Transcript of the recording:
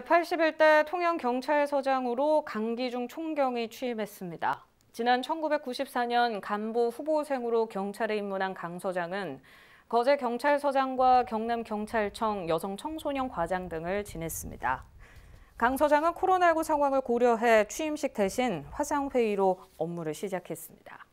제81대 통영경찰서장으로 강기중 총경이 취임했습니다. 지난 1994년 간부 후보생으로 경찰에 입문한 강 서장은 거제 경찰서장과 경남경찰청 여성청소년 과장 등을 지냈습니다. 강 서장은 코로나19 상황을 고려해 취임식 대신 화상회의로 업무를 시작했습니다.